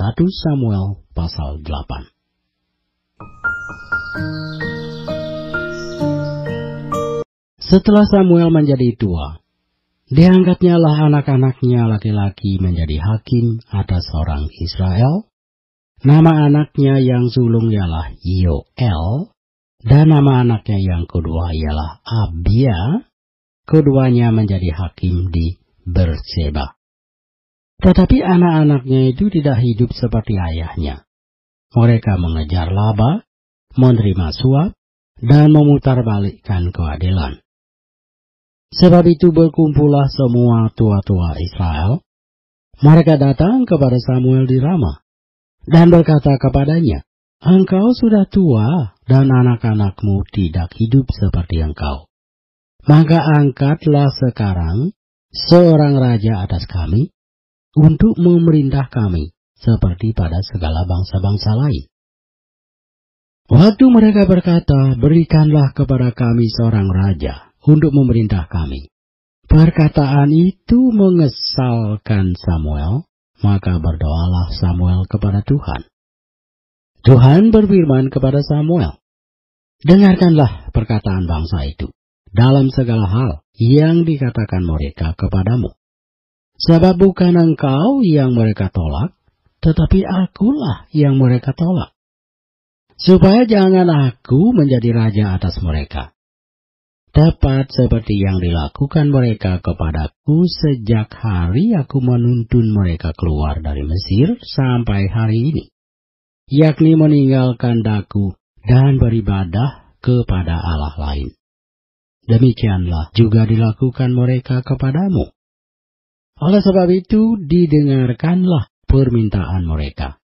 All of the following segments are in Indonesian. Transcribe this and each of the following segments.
1 Samuel pasal 8. Setelah Samuel menjadi tua, diangkatnya lah anak-anaknya laki-laki menjadi hakim atas orang Israel. Nama anaknya yang sulung ialah Yoel, dan nama anaknya yang kedua ialah Abia. Keduanya menjadi hakim di Berseba. Tetapi anak-anaknya itu tidak hidup seperti ayahnya. Mereka mengejar laba, menerima suap, dan memutarbalikkan keadilan. Sebab itu berkumpullah semua tua-tua Israel. Mereka datang kepada Samuel di Rama dan berkata kepadanya, Engkau sudah tua dan anak-anakmu tidak hidup seperti engkau. Maka angkatlah sekarang seorang raja atas kami, untuk memerintah kami seperti pada segala bangsa-bangsa lain. Waktu mereka berkata, berikanlah kepada kami seorang raja untuk memerintah kami. Perkataan itu mengesalkan Samuel, maka berdoalah Samuel kepada Tuhan. Tuhan berfirman kepada Samuel, Dengarkanlah perkataan bangsa itu dalam segala hal yang dikatakan mereka kepadamu. Sebab bukan engkau yang mereka tolak, tetapi akulah yang mereka tolak. Supaya jangan aku menjadi raja atas mereka. Dapat seperti yang dilakukan mereka kepadaku sejak hari aku menuntun mereka keluar dari Mesir sampai hari ini. Yakni meninggalkan daku dan beribadah kepada Allah lain. Demikianlah juga dilakukan mereka kepadamu oleh sebab itu, didengarkanlah permintaan mereka.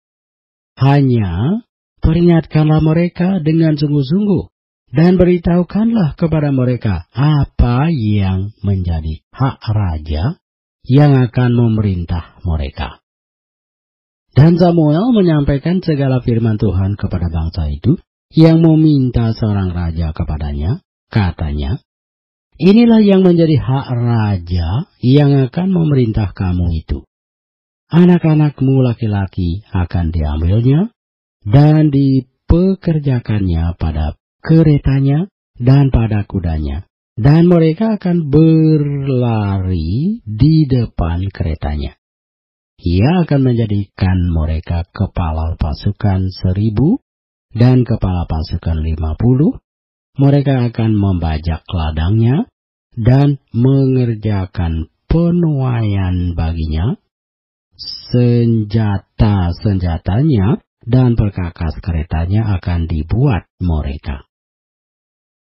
Hanya peringatkanlah mereka dengan sungguh-sungguh dan beritahukanlah kepada mereka apa yang menjadi hak raja yang akan memerintah mereka. Dan Samuel menyampaikan segala firman Tuhan kepada bangsa itu yang meminta seorang raja kepadanya, katanya, Inilah yang menjadi hak raja yang akan memerintah kamu itu. Anak-anakmu laki-laki akan diambilnya dan dipekerjakannya pada keretanya dan pada kudanya, dan mereka akan berlari di depan keretanya. Ia akan menjadikan mereka kepala pasukan seribu dan kepala pasukan lima puluh, mereka akan membajak ladangnya dan mengerjakan penuaian baginya, senjata-senjatanya dan perkakas keretanya akan dibuat mereka.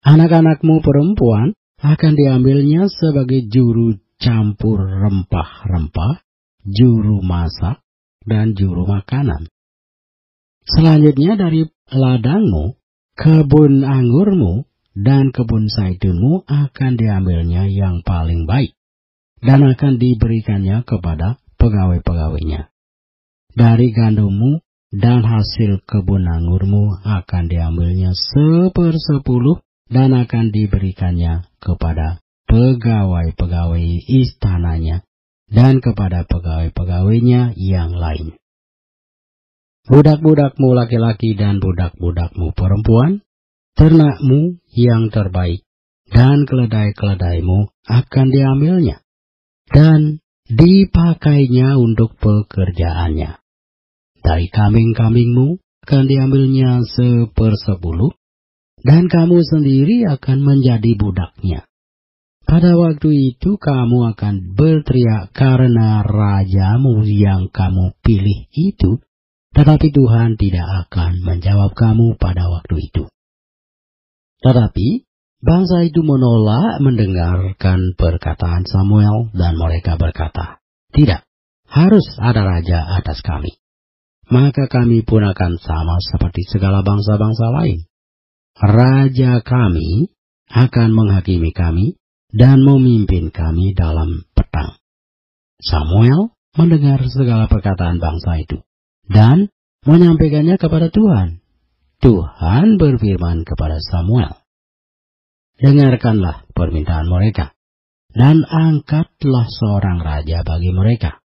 Anak-anakmu perempuan akan diambilnya sebagai juru campur rempah-rempah, juru masak, dan juru makanan. Selanjutnya dari ladangmu, kebun anggurmu dan kebun saitunmu akan diambilnya yang paling baik dan akan diberikannya kepada pegawai-pegawainya. Dari gandummu dan hasil kebun anggurmu akan diambilnya sepersepuluh dan akan diberikannya kepada pegawai-pegawai istananya dan kepada pegawai-pegawainya yang lain budak-budakmu laki-laki dan budak-budakmu perempuan, ternakmu yang terbaik, dan keledai-keledaimu akan diambilnya, dan dipakainya untuk pekerjaannya. Dari kambing-kambingmu akan diambilnya sepersepuluh, dan kamu sendiri akan menjadi budaknya. Pada waktu itu kamu akan berteriak karena rajamu yang kamu pilih itu tetapi Tuhan tidak akan menjawab kamu pada waktu itu. Tetapi bangsa itu menolak mendengarkan perkataan Samuel dan mereka berkata, "Tidak, harus ada raja atas kami." Maka kami pun akan sama seperti segala bangsa-bangsa lain. Raja kami akan menghakimi kami dan memimpin kami dalam petang. Samuel mendengar segala perkataan bangsa itu dan menyampaikannya kepada Tuhan. Tuhan berfirman kepada Samuel, Dengarkanlah permintaan mereka, dan angkatlah seorang raja bagi mereka.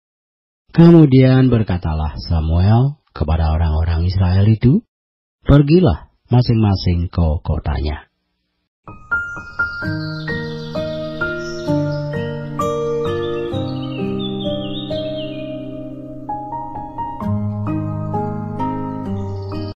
Kemudian berkatalah Samuel kepada orang-orang Israel itu, Pergilah masing-masing ke kotanya. Thank you.